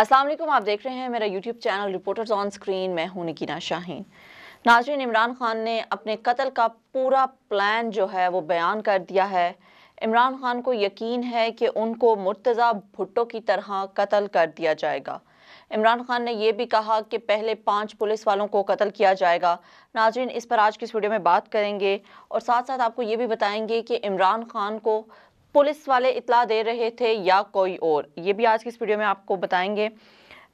असलम आप देख रहे हैं मेरा YouTube channel reporters on screen मैं हूं निकीना शाहीन नाजरीन इमरान खान ने अपने कत्ल का पूरा प्लान जो है वो बयान कर दिया है इमरान खान को यकीन है कि उनको मुर्तज़ा भुट्टो की तरह कत्ल कर दिया जाएगा इमरान खान ने यह भी कहा कि पहले पांच पुलिस वालों को कत्ल किया जाएगा नाजरीन इस पर आज की इस वीडियो में बात करेंगे और साथ साथ आपको ये भी बताएंगे कि इमरान खान को पुलिस वाले इतला दे रहे थे या कोई और ये भी आज की इस वीडियो में आपको बताएंगे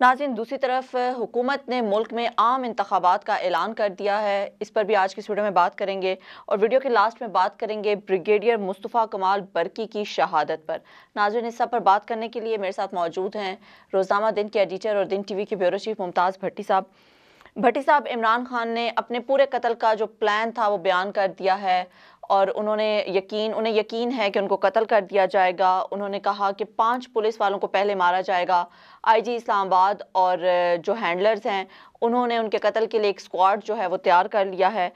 नाजिन दूसरी तरफ हुकूमत ने मुल्क में आम इंतबात का ऐलान कर दिया है इस पर भी आज की इस वीडियो में बात करेंगे और वीडियो के लास्ट में बात करेंगे ब्रिगेडियर मुस्तफ़ा कमाल बरकी की शहादत पर नाजिन इस सब पर बात करने के लिए मेरे साथ मौजूद हैं रोज़ामा दिन के एडिटर और दिन टी वी के ब्यूरो चीफ मुमताज़ भट्टी साहब भट्टी साहब इमरान खान ने अपने पूरे कत्ल का जो प्लान था वो बयान कर दिया है और उन्होंने यकीन उन्हें यकीन है कि उनको कत्ल कर दिया जाएगा उन्होंने कहा कि पांच पुलिस वालों को पहले मारा जाएगा आईजी इस्लामाबाद और जो हैंडलर्स हैं उन्होंने उनके कत्ल के लिए एक स्क्वाड जो है वो तैयार कर लिया है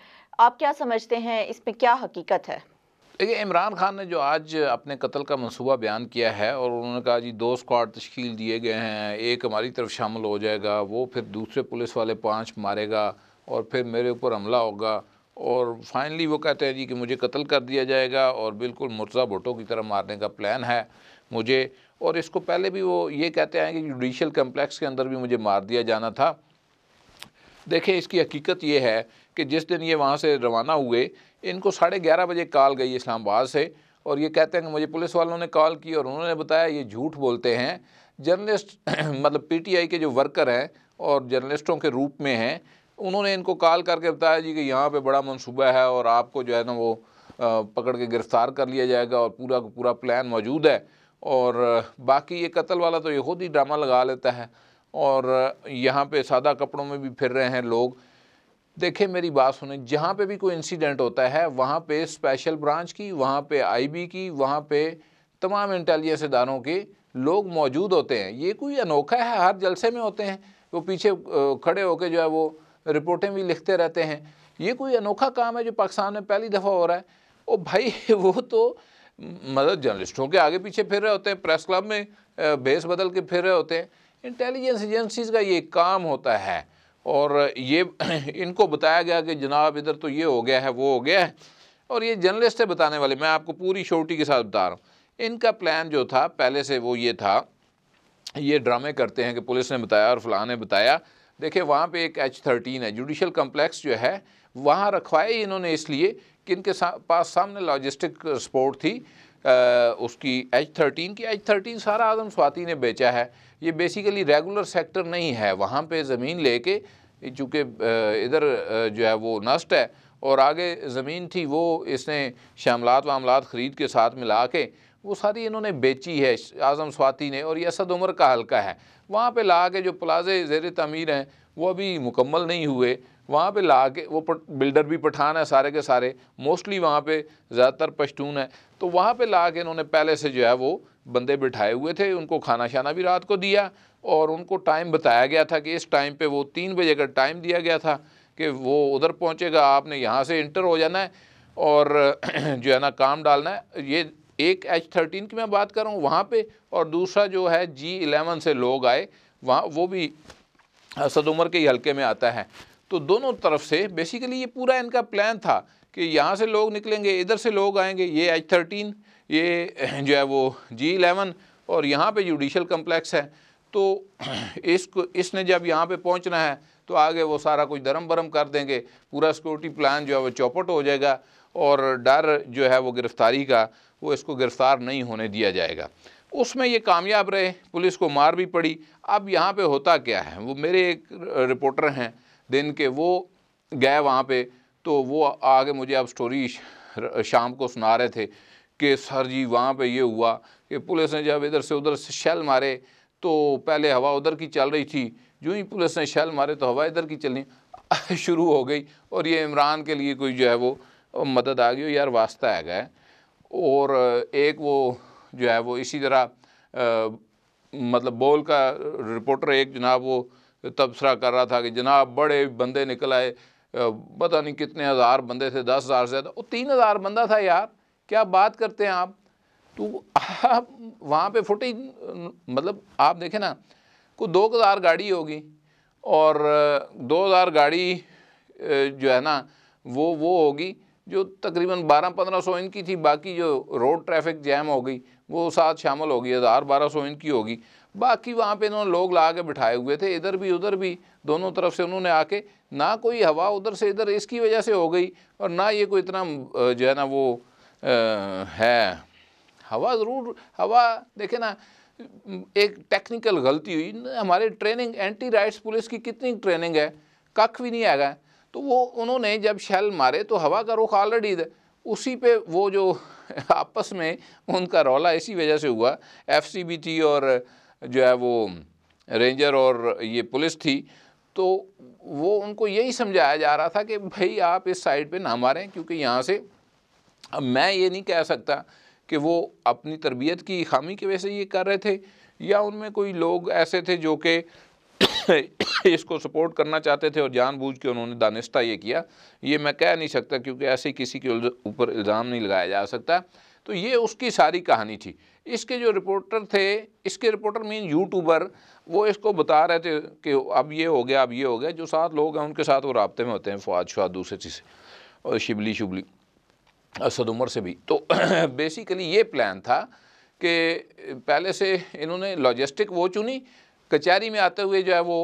आप क्या समझते हैं इसमें क्या हकीकत है देखिए इमरान खान ने जो आज अपने कत्ल का मनसूबा बयान किया है और उन्होंने कहा जी दो स्क्वाड तश्ील दिए गए हैं एक हमारी तरफ शामिल हो जाएगा वो फिर दूसरे पुलिस वाले पाँच मारेगा और फिर मेरे ऊपर हमला होगा और फाइनली वो कहते हैं जी कि मुझे कत्ल कर दिया जाएगा और बिल्कुल मुर्जा भुटो की तरह मारने का प्लान है मुझे और इसको पहले भी वो ये कहते हैं कि जुडिशल कम्प्लेक्स के अंदर भी मुझे मार दिया जाना था देखें इसकी हकीकत ये है कि जिस दिन ये वहाँ से रवाना हुए इनको साढ़े ग्यारह बजे कॉल गई इस्लामाबाद से और ये कहते हैं कि मुझे पुलिस वालों ने कॉल की और उन्होंने बताया ये झूठ बोलते हैं जर्नलिस्ट मतलब पीटीआई के जो वर्कर हैं और जर्नलिस्टों के रूप में हैं उन्होंने इनको कॉल करके बताया जी कि यहाँ पे बड़ा मनसूबा है और आपको जो है ना वो पकड़ के गिरफ़्तार कर लिया जाएगा और पूरा पूरा प्लान मौजूद है और बाकी ये कत्ल वाला तो ये खुद ही ड्रामा लगा लेता है और यहाँ पे सादा कपड़ों में भी फिर रहे हैं लोग देखें मेरी बात सुने जहाँ पे भी कोई इंसिडेंट होता है वहाँ पे स्पेशल ब्रांच की वहाँ पे आईबी की वहाँ पे तमाम इंटेलिजेंस इदारों के लोग मौजूद होते हैं ये कोई अनोखा है हर जलसे में होते हैं वो पीछे खड़े होकर जो है वो रिपोर्टें भी लिखते रहते हैं ये कोई अनोखा काम है जो पाकिस्तान में पहली दफ़ा हो रहा है और भाई वो तो मतलब जर्नलिस्टों के आगे पीछे फिर रहे होते हैं प्रेस क्लब में बेस बदल के फिर रहे होते हैं इंटेलिजेंस एजेंसीज का ये काम होता है और ये इनको बताया गया कि जनाब इधर तो ये हो गया है वो हो गया है और ये जर्नलिस्ट है बताने वाले मैं आपको पूरी शोटी के साथ बता रहा हूँ इनका प्लान जो था पहले से वो ये था ये ड्रामे करते हैं कि पुलिस ने बताया और फलाने ने बताया देखिए वहाँ पे एक एच थर्टीन है जुडिशल कम्प्लेक्स जो है वहाँ रखवाए इन्होंने इसलिए कि इनके सा, पास सामने लॉजिस्टिक सपोर्ट थी आ, उसकी एच थर्टीन की एच थर्टीन सारा आजम स्वाति ने बेचा है ये बेसिकली रेगुलर सेक्टर नहीं है वहाँ पे ज़मीन लेके चूँकि इधर जो है वो नष्ट है और आगे ज़मीन थी वो इसने शामलात वामलात ख़रीद के साथ मिला के वो सारी इन्होंने बेची है आज़म स्वाति ने और ये असद उमर का हल्का है वहाँ पर ला के जो प्लाजे जेर तमीर हैं वो अभी मुकम्मल नहीं हुए वहाँ पर ला के वो बिल्डर भी पठान है सारे के सारे मोस्टली वहाँ पर ज़्यादातर पश्तून है तो वहाँ पर ला के इन्होंने पहले से जो है वो बंदे बिठाए हुए थे उनको खाना शाना भी रात को दिया और उनको टाइम बताया गया था कि इस टाइम पर वो तीन बजे का टाइम दिया गया था कि वो उधर पहुँचेगा आपने यहाँ से इंटर हो जाना है और जो है ना काम डालना है ये एक एच थर्टीन की मैं बात कर रहा हूँ वहाँ पे और दूसरा जो है जी इलेवन से लोग आए वहाँ वो भी असद उमर के ही हल्के में आता है तो दोनों तरफ से बेसिकली ये पूरा इनका प्लान था कि यहाँ से लोग निकलेंगे इधर से लोग आएंगे ये एच थर्टीन ये जो है वो जी इलेवन और यहाँ पे जुडिशल कम्प्लेक्स है तो इसको इसने जब यहाँ पे पहुँचना है तो आगे वो सारा कुछ धर्म भरम कर देंगे पूरा सिक्योरिटी प्लान जो है वो चौपट हो जाएगा और डर जो है वो गिरफ्तारी का वो इसको गिरफ्तार नहीं होने दिया जाएगा उसमें ये कामयाब रहे पुलिस को मार भी पड़ी अब यहाँ पे होता क्या है वो मेरे एक रिपोर्टर हैं दिन के वो गए वहाँ पे तो वो आगे मुझे अब स्टोरी शाम को सुना रहे थे कि सर जी वहाँ पे ये हुआ कि पुलिस ने जब इधर से उधर से शैल मारे तो पहले हवा उधर की चल रही थी जो ही पुलिस ने शैल मारे तो हवा इधर की चलनी शुरू हो गई और ये इमरान के लिए कोई जो है वो मदद आ गई यार वास्ता आ गया और एक वो जो है वो इसी तरह आ, मतलब बोल का रिपोर्टर एक जनाब वो तबसरा कर रहा था कि जनाब बड़े बंदे निकल आए पता नहीं कितने हज़ार बंदे थे दस हज़ार से ज़्यादा वो तीन हज़ार बंदा था यार क्या बात करते हैं आप तो आप वहाँ पे फुटेज मतलब आप देखें ना को दो हज़ार गाड़ी होगी और दो हज़ार गाड़ी जो है ना वो वो होगी जो तकरीबन 12-1500 इनकी थी बाकी जो रोड ट्रैफिक जैम हो गई वो साथ शामिल होगी हज़ार बारह सौ इनकी होगी बाकी वहाँ पे इन्होंने लोग ला के बिठाए हुए थे इधर भी उधर भी दोनों तरफ से उन्होंने आके ना कोई हवा उधर से इधर इसकी वजह से हो गई और ना ये कोई इतना जो है ना वो आ, है हवा ज़रूर हवा देखे ना एक टेक्निकल गलती हुई हमारे ट्रेनिंग एंटी राइट्स पुलिस की कितनी ट्रेनिंग है कख भी नहीं आएगा तो वो उन्होंने जब शैल मारे तो हवा का रुख ऑलरेडी उसी पे वो जो आपस में उनका रौला इसी वजह से हुआ एफ बी थी और जो है वो रेंजर और ये पुलिस थी तो वो उनको यही समझाया जा रहा था कि भाई आप इस साइड पे ना मारें क्योंकि यहाँ से अब मैं ये नहीं कह सकता कि वो अपनी तरबियत की खामी की वजह से ये कर रहे थे या उनमें कोई लोग ऐसे थे जो कि इसको सपोर्ट करना चाहते थे और जानबूझ के उन्होंने दानिश्ता ये किया ये मैं कह नहीं सकता क्योंकि ऐसे किसी के ऊपर इल्ज़ाम नहीं लगाया जा सकता तो ये उसकी सारी कहानी थी इसके जो रिपोर्टर थे इसके रिपोर्टर मीन यूट्यूबर वो इसको बता रहे थे कि अब ये हो गया अब ये हो गया जो सात लोग हैं उनके साथ वो रबते में होते हैं फवाद शुआ दूसरे चीज़ से और शिबली शुबली असद उमर से भी तो बेसिकली ये प्लान था कि पहले से इन्होंने लॉजिस्टिक वो चुनी कचहरी में आते हुए जो है वो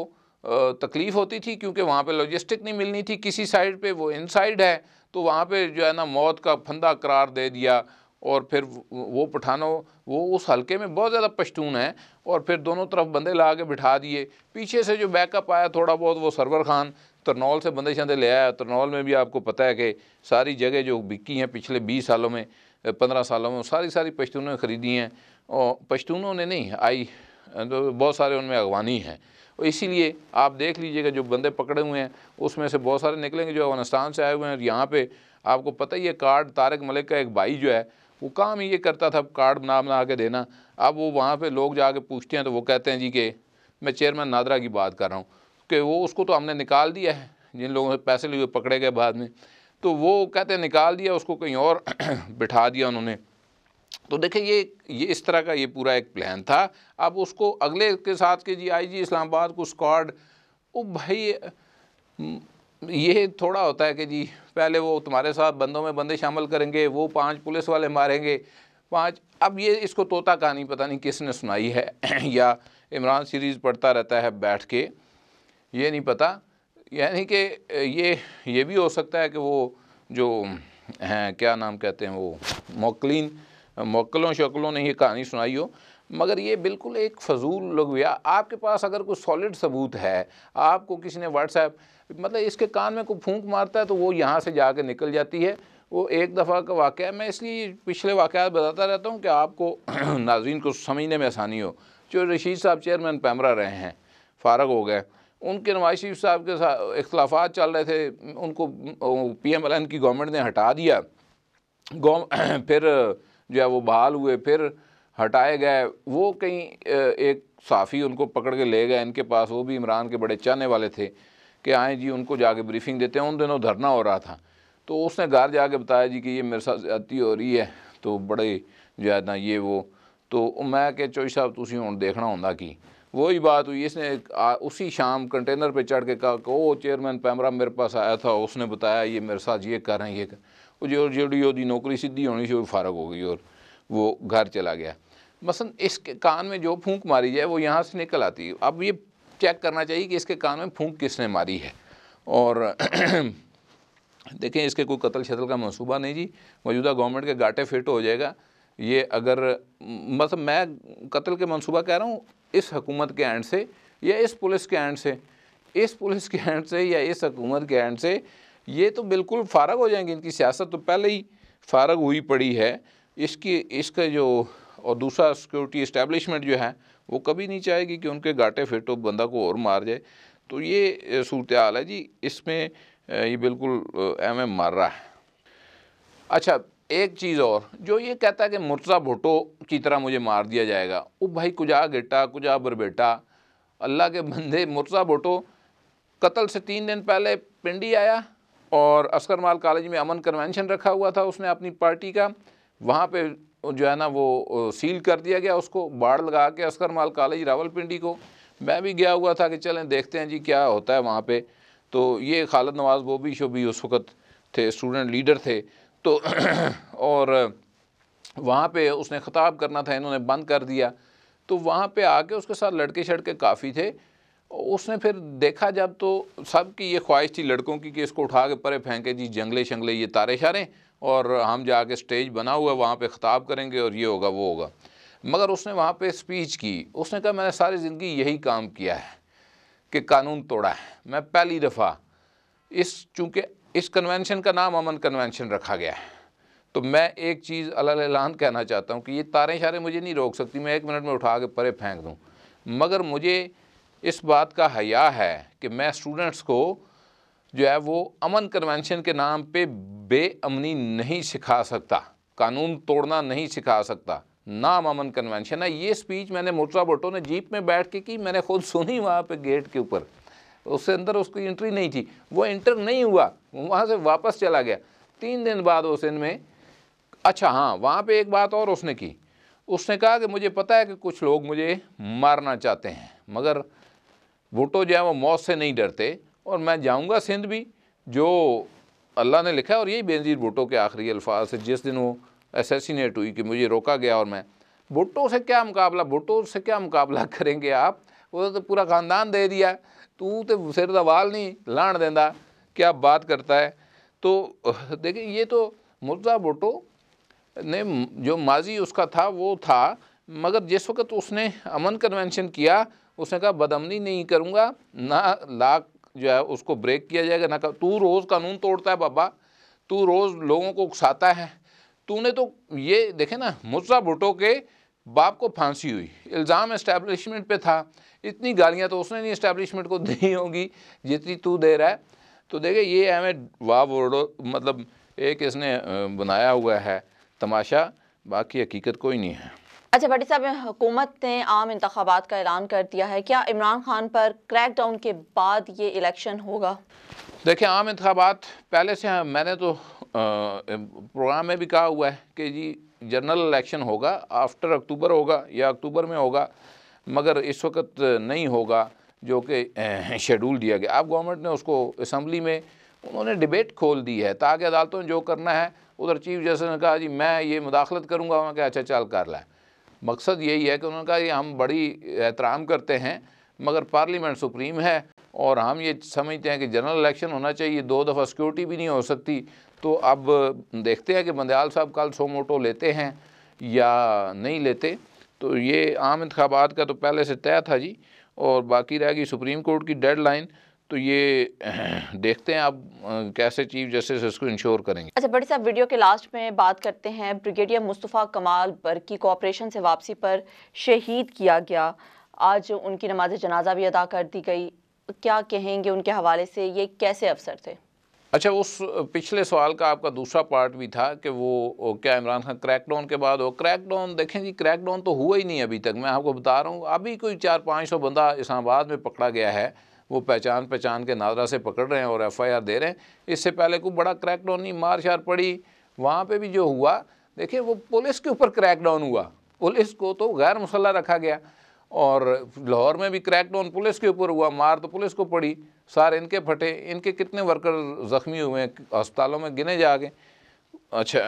तकलीफ़ होती थी क्योंकि वहाँ पे लॉजिस्टिक नहीं मिलनी थी किसी साइड पे वो इन साइड है तो वहाँ पे जो है ना मौत का फंदा करार दे दिया और फिर वो पठानों वो उस हलके में बहुत ज़्यादा पश्तून है और फिर दोनों तरफ बंदे ला के बिठा दिए पीछे से जो बैकअप आया थोड़ा बहुत वो सरवर खान तरनौल से बंदे शंदे ले आया तरनौल में भी आपको पता है कि सारी जगह जो बिकी हैं पिछले बीस सालों में पंद्रह सालों में सारी सारी पश्तूनों ने ख़रीदी हैं और पश्तूनों ने नहीं आई तो बहुत सारे उनमें अगवानी हैं और इसीलिए आप देख लीजिएगा जो बंदे पकड़े हुए हैं उसमें से बहुत सारे निकलेंगे जो अफगानिस्तान से आए हुए हैं और यहाँ पर आपको पता ही है कार्ड तारक मलिक का एक भाई जो है वो काम ही ये करता था कार्ड बना बना के देना अब वो वहाँ पर लोग जाके पूछते हैं तो वो कहते हैं जी कि मैं चेयरमैन नादरा की बात कर रहा हूँ कि वो उसको तो हमने निकाल दिया है जिन लोगों से पैसे लिए पकड़े गए बाद में तो वो कहते हैं निकाल दिया उसको कहीं और बिठा दिया उन्होंने तो देखिए ये ये इस तरह का ये पूरा एक प्लान था अब उसको अगले के साथ के जी आई जी इस्लामाबाद को स्क्वाड ओ भाई ये थोड़ा होता है कि जी पहले वो तुम्हारे साथ बंदों में बंदे शामिल करेंगे वो पांच पुलिस वाले मारेंगे पांच अब ये इसको तोता कहानी पता नहीं किसने सुनाई है या इमरान सीरीज़ पढ़ता रहता है बैठ के ये नहीं पता यानी कि ये ये भी हो सकता है कि वो जो हैं क्या नाम कहते हैं वो मोकलिन मोकलों शक्लों ने यह कहानी सुनाई हो मगर ये बिल्कुल एक फजूल लगविया आपके पास अगर कोई सॉलिड सबूत है आपको किसी ने व्हाट्सएप मतलब इसके कान में कोई फूंक मारता है तो वो यहाँ से जा निकल जाती है वो एक दफ़ा का वाक़ है मैं इसलिए पिछले वाक़ बताता रहता हूँ कि आपको नाजरन को समझने में आसानी हो जो रशीद साहब चेयरमैन पैमरा रहे हैं फारग हो गए उनके नवाज शरीफ साहब के साथ इख्लाफा चल रहे थे उनको पी एम एल एन की गवर्नमेंट ने हटा दिया फिर जो है वो बहाल हुए फिर हटाए गए वो कहीं एक साफ़ी उनको पकड़ के ले गए इनके पास वो भी इमरान के बड़े चाहने वाले थे कि आएँ जी उनको जाके ब्रीफिंग देते हैं उन दिनों धरना हो रहा था तो उसने घर जाके बताया जी कि ये मेरे साथ ज्यादा हो रही है तो बड़े जो है ना ये वो तो मैं क्या चोई साहब तुम हूँ देखना होंगे कि वही बात हुई इसने उसी शाम कंटेनर पे चढ़ के कहा कि ओ चेयरमैन पैमरा मेरे पास आया था उसने बताया ये मेरे साथ ये कर रहे हैं ये कर वो जो जोड़ी वो नौकरी सीधी होनी से फारक हो गई और वो घर चला गया मसन इसके कान में जो फूंक मारी जाए वो यहाँ से निकल आती है अब ये चेक करना चाहिए कि इसके कान में फूंक किसने मारी है और देखें इसके कोई कत्ल शतल का मनसूबा नहीं जी मौजूदा गवर्नमेंट के गाटे फिट हो जाएगा ये अगर मतलब मैं कत्ल के मनसूबा कह रहा हूँ इस हकूमत के एंड से या इस पुलिस के एंड से इस पुलिस के एंड से या इस हकूमत के एंड से ये तो बिल्कुल फारग हो जाएंगे इनकी सियासत तो पहले ही फारग हुई पड़ी है इसकी इसका जो और दूसरा सिक्योरिटी इस्टेब्लिशमेंट जो है वो कभी नहीं चाहेगी कि उनके गाटे फेटो बंदा को और मार जाए तो ये सूरत हाल है जी इसमें ये बिल्कुल एम एम मार रहा है अच्छा एक चीज़ और जो ये कहता है कि मुर्सा भुटो की तरह मुझे मार दिया जाएगा वो भाई कुजा गिटा कुजा बरबेटा अल्लाह के बंदे मुर्सा भुटो कत्ल से तीन दिन पहले पिंडी आया और असकर माल कॉलेज में अमन कन्वेंशन रखा हुआ था उसने अपनी पार्टी का वहाँ पे जो है ना वो सील कर दिया गया उसको बाढ़ लगा के असकर माल कॉलेज रावलपिंडी को मैं भी गया हुआ था कि चलें देखते हैं जी क्या होता है वहाँ पे तो ये खालद नवाज़ वो भी शो भी उस वक्त थे स्टूडेंट लीडर थे तो और वहाँ पे उसने ख़ताब करना था इन्होंने बंद कर दिया तो वहाँ पे आके उसके साथ लड़के शड़के काफ़ी थे उसने फिर देखा जब तो सब की ये ख्वाहिश थी लड़कों की कि इसको उठा के परे फेंके जी जंगले शंगले ये तारे शारे और हम जाके स्टेज बना हुआ वहाँ पे ख़ताब करेंगे और ये होगा वो होगा मगर उसने वहाँ पे स्पीच की उसने कहा मैंने सारी ज़िंदगी यही काम किया है कि कानून तोड़ा है मैं पहली दफ़ा इस चूँकि इस कन्वेंशन का नाम अमन कन्वेंशन रखा गया है तो मैं एक चीज़ अलान कहना चाहता हूँ कि ये तारे शारें मुझे नहीं रोक सकती मैं एक मिनट में उठा के परे फेंक दूँ मगर मुझे इस बात का हया है कि मैं स्टूडेंट्स को जो है वो अमन कन्वेंशन के नाम पे बेअमनी नहीं सिखा सकता कानून तोड़ना नहीं सिखा सकता नाम अमन कन्वेंशन है ये स्पीच मैंने मुर्सा भट्टो ने जीप में बैठ के की मैंने खुद सुनी वहाँ पे गेट के ऊपर उससे अंदर उसकी एंट्री नहीं थी वो एंटर नहीं हुआ वहाँ से वापस चला गया तीन दिन बाद उस दिन में अच्छा हाँ वहाँ पे एक बात और उसने की उसने कहा कि मुझे पता है कि कुछ लोग मुझे मारना चाहते हैं मगर भुट्टो तो जो है वो मौत से नहीं डरते और मैं जाऊँगा सिंध भी जो अल्लाह ने लिखा है और यही बेनज़ीर भुट्टो के आखिरी अल्फाज से जिस दिन वो एसेसिनेट हुई कि मुझे रोका गया और मैं भुट्टो से क्या मुकाबला भुट्टो से क्या मुकाबला करेंगे आप वो तो पूरा ख़ानदान दे दिया तू तो सिर का वाल नहीं लाण देंदा क्या बात करता है तो देखिए ये तो मुर्जा भुटो ने जो माजी उसका था वो था मगर जिस वक्त उसने अमन कन्वेंशन किया उसने कहा बदमनी नहीं करूँगा ना लाख जो है उसको ब्रेक किया जाएगा ना तू रोज़ कानून तोड़ता है बाबा तू रोज़ लोगों को उकसाता है तूने तो ये देखे ना मुर्जा भुटो के बाप को फांसी हुई इल्ज़ाम इस्टेब्लिशमेंट पे था इतनी गालियाँ तो उसने नहीं इस्टेब्लिशमेंट को दी होंगी जितनी तू दे रहा है तो देखे ये हमें वाह वर्डो मतलब एक इसने बनाया हुआ है तमाशा बाकी हकीकत कोई नहीं है अच्छा भट्टी साहब हुकूमत ने आम इंतबात का ऐलान कर दिया है क्या इमरान खान पर क्रैक डाउन के बाद ये इलेक्शन होगा देखिए आम इंतबात पहले से हाँ, मैंने तो आ, प्रोग्राम में भी कहा हुआ है कि जी जनरल इलेक्शन होगा आफ्टर अक्टूबर होगा या अक्टूबर में होगा मगर इस वक्त नहीं होगा जो कि शेड्यूल दिया गया अब गवर्नमेंट ने उसको असम्बली में उन्होंने डिबेट खोल दी है ताकि अदालतों ने जो करना है उधर चीफ जस्टिस ने कहा जी मैं ये मुदाखलत करूँगा वहाँ के अच्छा चाल कर लें मकसद यही है कि उन्होंने कहा कि हम बड़ी एहतराम करते हैं मगर पार्लियामेंट सुप्रीम है और हम ये समझते हैं कि जनरल इलेक्शन होना चाहिए दो दफ़ा सिक्योरिटी भी नहीं हो सकती तो अब देखते हैं कि बंदयाल साहब कल सोमोटो लेते हैं या नहीं लेते तो ये आम इंतबात का तो पहले से तय था जी और बाकी रहेगी सुप्रीम कोर्ट की डेड लाइन तो ये देखते हैं आप कैसे चीफ जस्टिस इसको इंश्योर करेंगे अच्छा बड़ी साहब वीडियो के लास्ट में बात करते हैं ब्रिगेडियर मुस्तफ़ा कमाल पर की कोऑपरेशन से वापसी पर शहीद किया गया आज उनकी नमाज जनाजा भी अदा कर दी गई क्या कहेंगे उनके हवाले से ये कैसे अफसर थे अच्छा उस पिछले सवाल का आपका दूसरा पार्ट भी था कि वो क्या इमरान खान क्रैकडाउन के बाद वो क्रैकडाउन देखें जी क्रैकडाउन तो हुआ ही नहीं अभी तक मैं आपको बता रहा हूँ अभी कोई चार पाँच सौ बंदा इस्लामाबाद में पकड़ा गया है वो पहचान पहचान के नादरा से पकड़ रहे हैं और एफ आई आर दे रहे हैं इससे पहले कोई बड़ा क्रैकडाउन नहीं मार शार पड़ी वहाँ पर भी जो हुआ देखिए वो पुलिस के ऊपर क्रैकडाउन हुआ पुलिस को तो गैर मुसल्ला रखा गया और लाहौर में भी क्रैकडाउन पुलिस के ऊपर हुआ मार तो पुलिस को पड़ी सार इनके फटे इनके कितने वर्कर ज़ख्मी हुए हैं अस्पतालों में गिने जागे अच्छा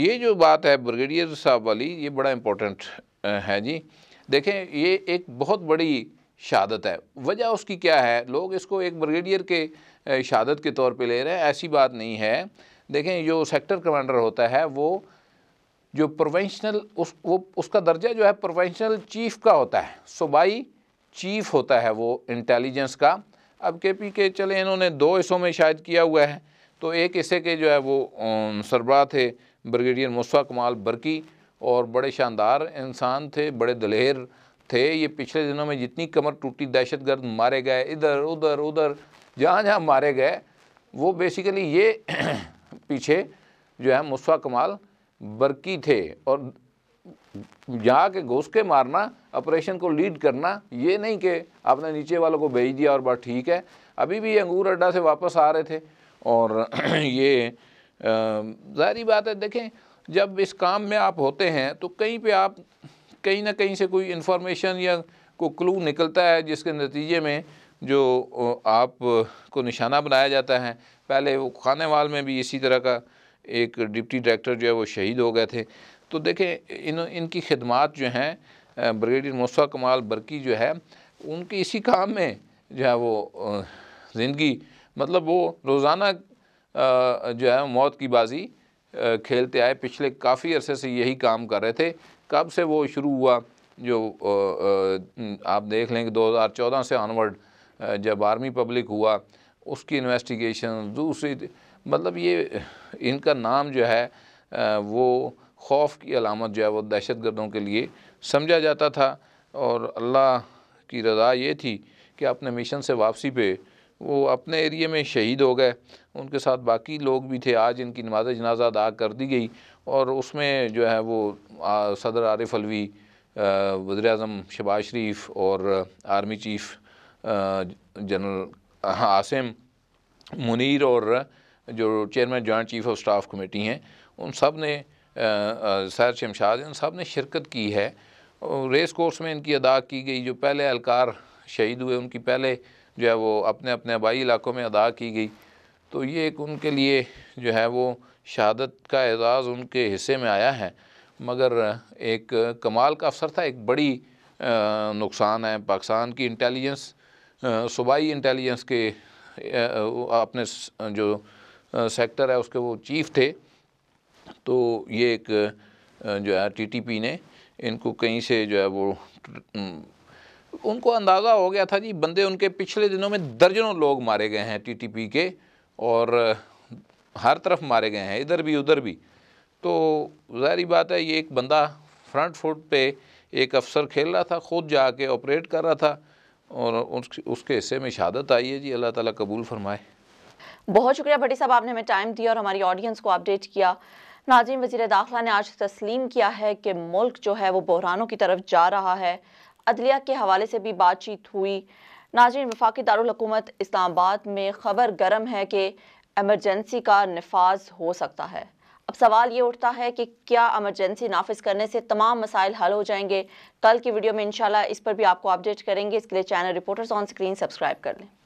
ये जो बात है ब्रिगेडियर साहब वाली ये बड़ा इम्पोर्टेंट है जी देखें ये एक बहुत बड़ी शहादत है वजह उसकी क्या है लोग इसको एक ब्रिगेडियर के शहादत के तौर पे ले रहे हैं ऐसी बात नहीं है देखें जो सेक्टर कमांडर होता है वो जो प्रोवेंशनल उस वो उसका दर्जा जो है प्रोवेंशनल चीफ का होता है सूबाई चीफ होता है वो इंटेलिजेंस का अब के पी के चले इन्होंने दो हिस्सों में शायद किया हुआ है तो एक हिस्से के जो है वो सरबराह थे ब्रिगेडियर मुस्वा कमाल बरकी और बड़े शानदार इंसान थे बड़े दलेर थे ये पिछले दिनों में जितनी कमर टूटी दहशत गर्द मारे गए इधर उधर उधर जहाँ जहाँ मारे गए वो बेसिकली ये पीछे जो है मुस्वा कमाल बरकी थे और जाके घुस के मारना ऑपरेशन को लीड करना ये नहीं कि आपने नीचे वालों को भेज दिया और बात ठीक है अभी भी ये अंगूर अड्डा से वापस आ रहे थे और ये ज़ाहरी बात है देखें जब इस काम में आप होते हैं तो कहीं पे आप कहीं ना कहीं से कोई इन्फॉर्मेशन या को क्लू निकलता है जिसके नतीजे में जो आप को निशाना बनाया जाता है पहले वो खाने वाल में भी इसी तरह का एक डिप्टी डायरेक्टर जो है वो शहीद हो गए थे तो देखें इन इनकी खदमात जो हैं ब्रिगेडियर मूसा कमाल बरकी जो है उनके इसी काम में जो है वो ज़िंदगी मतलब वो रोज़ाना जो है मौत की बाजी खेलते आए पिछले काफ़ी अरसे से यही काम कर रहे थे कब से वो शुरू हुआ जो आप देख लें कि 2014 से ऑनवर्ड जब आर्मी पब्लिक हुआ उसकी इन्वेस्टिगेशन दूसरी मतलब ये इनका नाम जो है वो खौफ की अलामत जो है वह दहशत गर्दों के लिए समझा जाता था और अल्लाह की रज़ा ये थी कि अपने मिशन से वापसी पे वो अपने एरिए में शहीद हो गए उनके साथ बाकी लोग भी थे आज इनकी नमाज जनाजा अदा कर दी गई और उसमें जो है वो सदर आरिफ अलवी वजर अजम शबाज शरीफ और आर्मी चीफ जनरल हाँ, आसिम मुनीर और जो chairman joint chief of staff committee हैं उन सब ने सैर शमशाद इन साहब ने शिरकत की है रेस कोर्स में इनकी अदा की गई जो पहले अलकार शहीद हुए उनकी पहले जो है वो अपने अपने आबाई इलाकों में अदा की गई तो ये एक उनके लिए जो है वो शहादत का एजाज़ उनके हिस्से में आया है मगर एक कमाल का अफसर था एक बड़ी नुकसान है पाकिस्तान की इंटेलिजेंस सूबाई इंटेलिजेंस के अपने जो सेक्टर है उसके वो चीफ थे तो ये एक जो है टीटीपी ने इनको कहीं से जो है वो उनको अंदाज़ा हो गया था जी बंदे उनके पिछले दिनों में दर्जनों लोग मारे गए हैं टीटीपी के और हर तरफ मारे गए हैं इधर भी उधर भी तो जहरी बात है ये एक बंदा फ्रंट फुट पे एक अफसर खेल रहा था ख़ुद जाके ऑपरेट कर रहा था और उस, उसके हिस्से में शहादत आई है जी अल्लाह ताला कबूल फरमाए बहुत शुक्रिया भट्टी साहब आपने हमें टाइम दिया और हमारी ऑडियंस को अपडेट किया नाजिम वजी दाखिला ने आज तस्लीम किया है कि मुल्क जो है वो बहरानों की तरफ जा रहा है अदलिया के हवाले से भी बातचीत हुई नाजिम वफाक दारकूमत इस्लामाबाद में खबर गर्म है कि एमरजेंसी का नफाज हो सकता है अब सवाल ये उठता है कि क्या एमरजेंसी नाफिज करने से तमाम मसाइल हल हो जाएंगे कल की वीडियो में इनशाला इस पर भी आपको अपडेट करेंगे इसके लिए channel reporters on screen subscribe कर लें